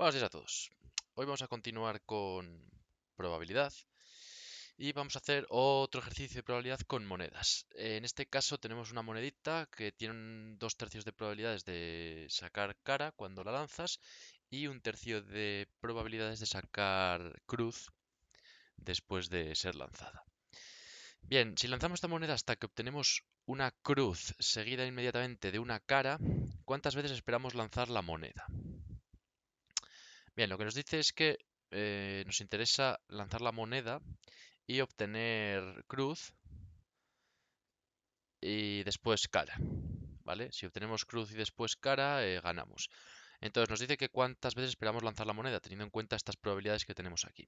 Buenos días a todos. Hoy vamos a continuar con probabilidad y vamos a hacer otro ejercicio de probabilidad con monedas. En este caso tenemos una monedita que tiene dos tercios de probabilidades de sacar cara cuando la lanzas y un tercio de probabilidades de sacar cruz después de ser lanzada. Bien, si lanzamos esta moneda hasta que obtenemos una cruz seguida inmediatamente de una cara, ¿cuántas veces esperamos lanzar la moneda? Bien, lo que nos dice es que eh, nos interesa lanzar la moneda y obtener cruz y después cara. ¿Vale? Si obtenemos cruz y después cara, eh, ganamos. Entonces nos dice que cuántas veces esperamos lanzar la moneda, teniendo en cuenta estas probabilidades que tenemos aquí.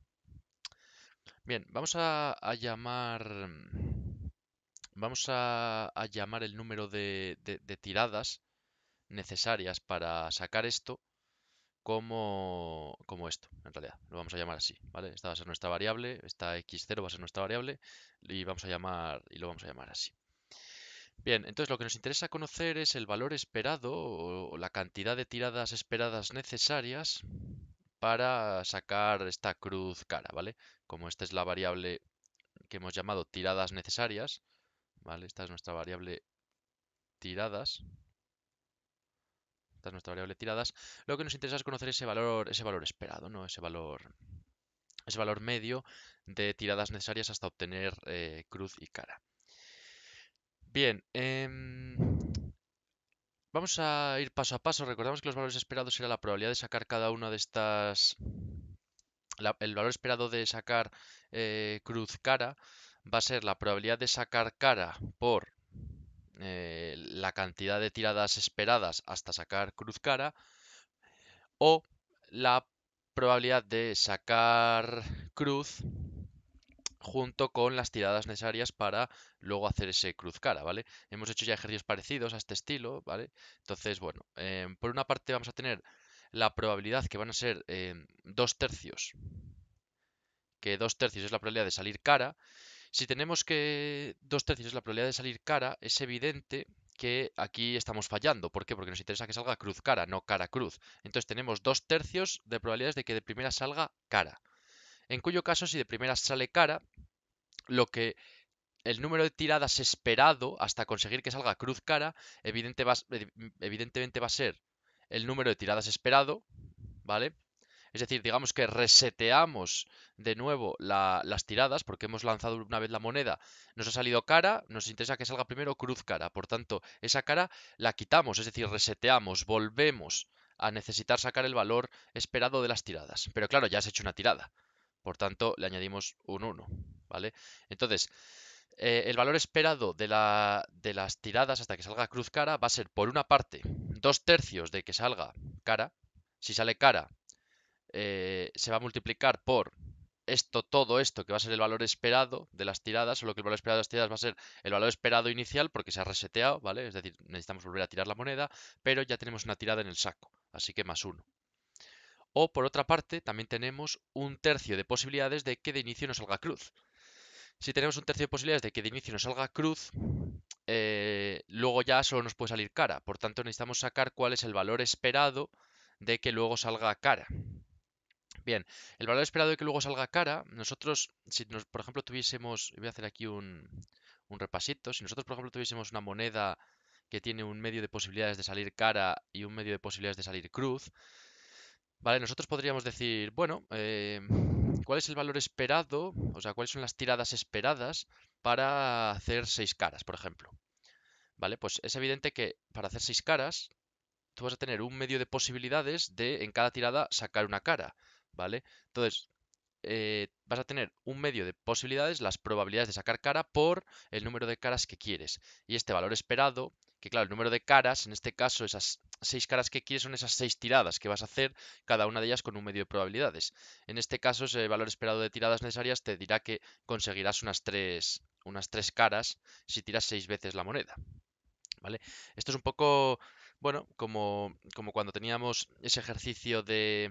Bien, vamos a, llamar. Vamos a, llamar el número de tiradas necesarias para sacar esto como, esto, en realidad. Lo vamos a llamar así, ¿vale? Esta va a ser nuestra variable, esta x0 va a ser nuestra variable y, vamos a llamar, y lo vamos a llamar así. Bien, entonces lo que nos interesa conocer es el valor esperado o la cantidad de tiradas esperadas necesarias para sacar esta cruz cara, ¿vale? Como esta es la variable que hemos llamado tiradas necesarias, ¿vale? Esta es nuestra variable tiradas, nuestra variable tiradas, lo que nos interesa es conocer ese valor, ese valor esperado, ¿no? ese, valor, ese valor medio de tiradas necesarias hasta obtener eh, cruz y cara. Bien, em, vamos a ir paso a paso. Recordamos que los valores esperados era la probabilidad de sacar cada una de estas... el valor esperado de sacar eh, cruz cara va a ser la probabilidad de sacar cara por eh, la cantidad de tiradas esperadas hasta sacar cruz cara o la probabilidad de sacar cruz junto con las tiradas necesarias para luego hacer ese cruz cara, ¿vale? Hemos hecho ya ejercicios parecidos a este estilo, ¿vale? Entonces, bueno, em, por una parte vamos a tener la probabilidad que van a ser em, dos tercios, que dos tercios es la probabilidad de salir cara, si tenemos que dos tercios la probabilidad de salir cara, es evidente que aquí estamos fallando. ¿Por qué? Porque nos interesa que salga cruz cara, no cara cruz. Entonces tenemos dos tercios de probabilidades de que de primera salga cara. En cuyo caso, si de primera sale cara, lo que el número de tiradas esperado hasta conseguir que salga cruz cara, evidentemente va a ser el número de tiradas esperado, ¿vale? Es decir, digamos que reseteamos de nuevo las tiradas porque hemos lanzado una vez la moneda, nos ha salido cara, nos interesa que salga primero cruz cara. Por tanto, esa cara la quitamos, es decir, reseteamos, volvemos a necesitar sacar el valor esperado de las tiradas. Pero claro, ya se ha hecho una tirada. Por tanto, le añadimos un 1, ¿vale? Entonces, eh, el valor esperado de, de, las tiradas hasta que salga cruz cara va a ser, por una parte, dos tercios de que salga cara. Si sale cara, eh, se va a multiplicar por esto, todo esto, que va a ser el valor esperado de las tiradas, lo que el valor esperado de las tiradas va a ser el valor esperado inicial porque se ha reseteado, ¿vale? Es decir, necesitamos volver a tirar la moneda, pero ya tenemos una tirada en el saco, así que más uno. O por otra parte, también tenemos un tercio de posibilidades de que de inicio nos salga cruz. Si tenemos un tercio de posibilidades de que de inicio nos salga cruz, eh, luego ya solo nos puede salir cara. Por tanto, necesitamos sacar cuál es el valor esperado de que luego salga cara. Bien, el valor esperado de que luego salga cara, nosotros, si nos, por ejemplo tuviésemos, voy a hacer aquí un, repasito, si nosotros por ejemplo tuviésemos una moneda que tiene un medio de posibilidades de salir cara y un medio de posibilidades de salir cruz, ¿vale? Nosotros podríamos decir, bueno, eh, ¿cuál es el valor esperado? O sea, ¿cuáles son las tiradas esperadas para hacer seis caras, por ejemplo? ¿Vale? Pues es evidente que para hacer seis caras, tú vas a tener un medio de posibilidades de en cada tirada sacar una cara. ¿vale? Entonces, eh, vas a tener un medio de posibilidades, las probabilidades de sacar cara por el número de caras que quieres. Y este valor esperado, que claro, el número de caras, en este caso, esas seis caras que quieres son esas seis tiradas que vas a hacer, cada una de ellas con un medio de probabilidades. En este caso, ese valor esperado de tiradas necesarias te dirá que conseguirás unas tres, unas caras si tiras seis veces la moneda. ¿Vale? Esto es un poco, bueno, como, como cuando teníamos ese ejercicio de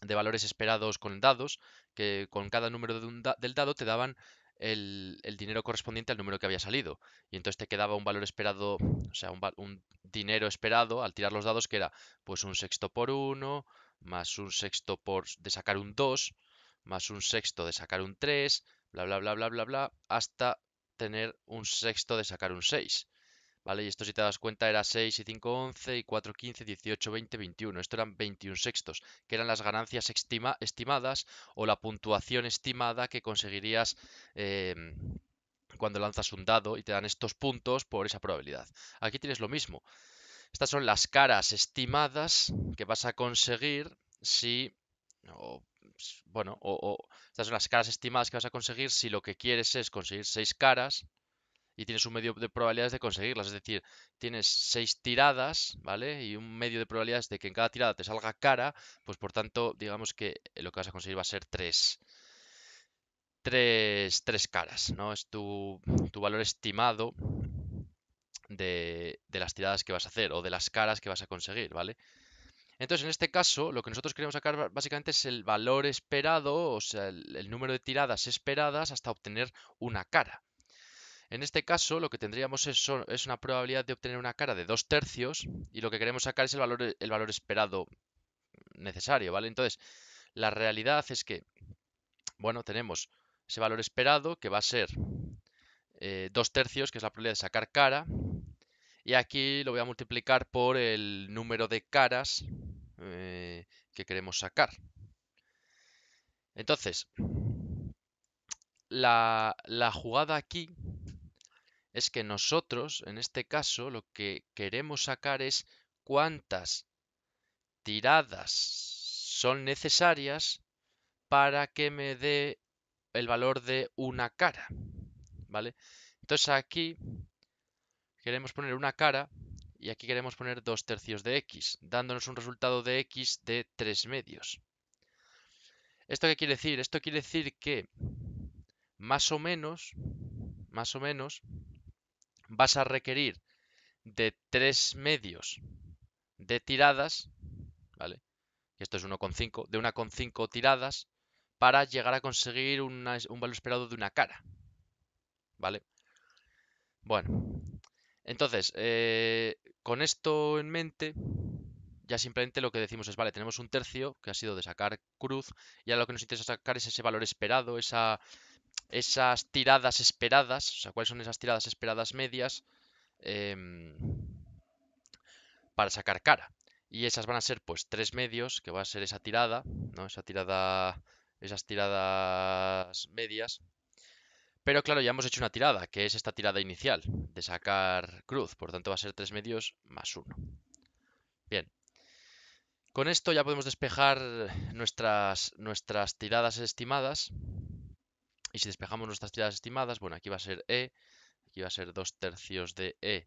de valores esperados con dados, que con cada número del dado te daban el, dinero correspondiente al número que había salido. Y entonces te quedaba un valor esperado, o sea, un, dinero esperado al tirar los dados que era pues un sexto por uno, más un sexto por de sacar un 2, más un sexto de sacar un 3, bla, bla, bla, bla, bla, bla, hasta tener un sexto de sacar un 6. Y esto, si te das cuenta, era 6 y 5, 11 y 4, 15, 18, 20, 21. Esto eran 21 sextos, que eran las ganancias estimadas o la puntuación estimada que conseguirías em, cuando lanzas un dado y te dan estos puntos por esa probabilidad. Aquí tienes lo mismo. Estas son las caras estimadas que vas a conseguir si... O, bueno, o, estas son las caras estimadas que vas a conseguir si lo que quieres es conseguir 6 caras y tienes un medio de probabilidades de conseguirlas. Es decir, tienes seis tiradas, ¿vale? Y un medio de probabilidades de que en cada tirada te salga cara, pues por tanto, digamos que eh, lo que vas a conseguir va a ser tres. Tres, caras, ¿no? Es tu, valor estimado de, de, las tiradas que vas a hacer o de las caras que vas a conseguir, ¿vale? Entonces, en este caso, lo que nosotros queremos sacar básicamente es el valor esperado, o sea, el número de tiradas esperadas hasta obtener una cara. En este caso, lo que tendríamos es, una probabilidad de obtener una cara de dos tercios y lo que queremos sacar es el valor, esperado necesario, ¿vale? Entonces, la realidad es que, bueno, tenemos ese valor esperado que va a ser eh, dos tercios, que es la probabilidad de sacar cara, y aquí lo voy a multiplicar por el número de caras eh, que queremos sacar. Entonces, la jugada aquí es que nosotros, en este caso, lo que queremos sacar es cuántas tiradas son necesarias para que me dé el valor de una cara. ¿Vale? Entonces aquí queremos poner una cara y aquí queremos poner dos tercios de x, dándonos un resultado de x de tres medios. ¿Esto qué quiere decir? Esto quiere decir que más o menos, más o menos, vas a requerir de tres medios de tiradas, ¿vale? esto es 1,5, de 1,5 tiradas para llegar a conseguir un valor esperado de una cara, ¿vale? Bueno, entonces, eh, con esto en mente, ya simplemente lo que decimos es, vale, tenemos un tercio que ha sido de sacar cruz, y ahora lo que nos interesa sacar es ese valor esperado, esa, esas tiradas esperadas, o sea, cuáles son esas tiradas esperadas medias em, para sacar cara. Y esas van a ser pues tres medios, que va a ser esa tirada, ¿no? Esa tirada, esas tiradas medias. Pero claro, ya hemos hecho una tirada, que es esta tirada inicial, de sacar cruz. Por tanto, va a ser tres medios más uno. Bien. Con esto ya podemos despejar nuestras, nuestras tiradas estimadas y si despejamos nuestras tiradas estimadas, bueno, aquí va a ser E, aquí va a ser 2 tercios de E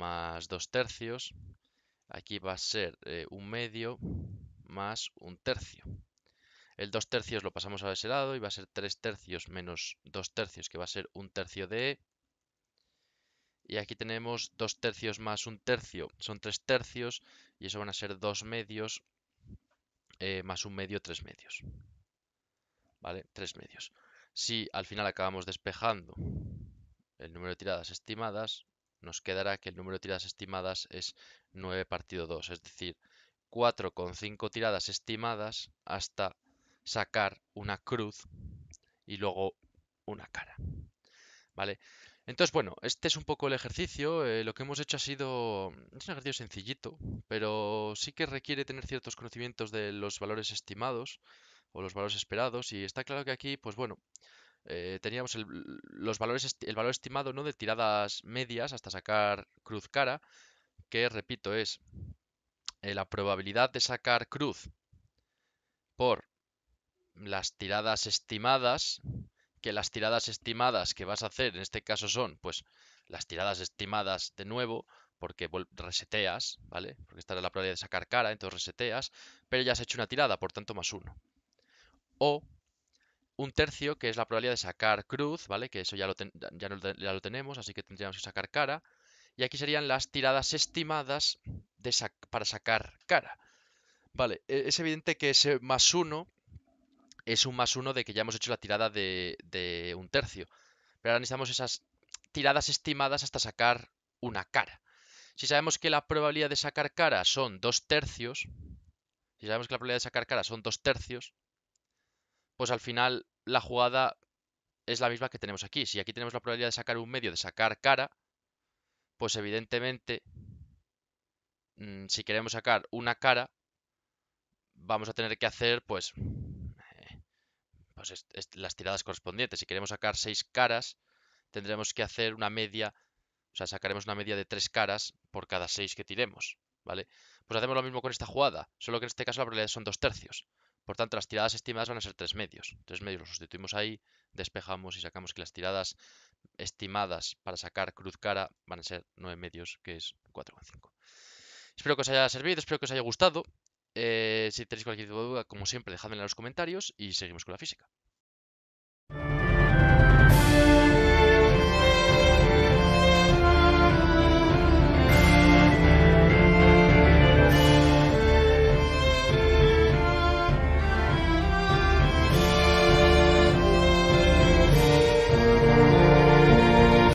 más 2 tercios, aquí va a ser eh, un medio más un tercio. El 2 tercios lo pasamos a ese lado y va a ser 3 tercios menos 2 tercios, que va a ser un tercio de E. Y aquí tenemos 2 tercios más un tercio, son 3 tercios, y eso van a ser 2 medios eh, más un medio, 3 medios. ¿Vale? 3 medios. Si al final acabamos despejando el número de tiradas estimadas, nos quedará que el número de tiradas estimadas es 9 partido 2, es decir, con 4,5 tiradas estimadas hasta sacar una cruz y luego una cara. ¿Vale? Entonces, bueno, este es un poco el ejercicio. Eh, lo que hemos hecho ha sido. Es un ejercicio sencillito, pero sí que requiere tener ciertos conocimientos de los valores estimados o los valores esperados. Y está claro que aquí, pues bueno, eh, teníamos el, los valores, el valor estimado ¿no? de tiradas medias hasta sacar cruz cara, que repito, es eh, la probabilidad de sacar cruz por las tiradas estimadas, que las tiradas estimadas que vas a hacer en este caso son, pues, las tiradas estimadas de nuevo, porque reseteas, ¿vale? Porque esta era la probabilidad de sacar cara, entonces reseteas, pero ya has hecho una tirada, por tanto, más uno o un tercio, que es la probabilidad de sacar cruz, ¿vale? Que eso ya lo, ya tenemos, así que tendríamos que sacar cara. Y aquí serían las tiradas estimadas para sacar cara. Vale, e, es evidente que ese más uno es un más uno de que ya hemos hecho la tirada de, de un tercio. Pero ahora necesitamos esas tiradas estimadas hasta sacar una cara. Si sabemos que la probabilidad de sacar cara son dos tercios, si sabemos que la probabilidad de sacar cara son dos tercios, pues al final la jugada es la misma que tenemos aquí. Si aquí tenemos la probabilidad de sacar un medio, de sacar cara, pues evidentemente, mm, si queremos sacar una cara, vamos a tener que hacer, pues, eh, pues las tiradas correspondientes. Si queremos sacar seis caras, tendremos que hacer una media, o sea, sacaremos una media de tres caras por cada seis que tiremos, ¿vale? Pues hacemos lo mismo con esta jugada, solo que en este caso la probabilidad son dos tercios. Por tanto, las tiradas estimadas van a ser tres medios. Tres medios los sustituimos ahí, despejamos y sacamos que las tiradas estimadas para sacar cruz cara van a ser nueve medios, que es 4,5. Espero que os haya servido, espero que os haya gustado. Eh, si tenéis cualquier duda, como siempre, dejadme en los comentarios y seguimos con la física.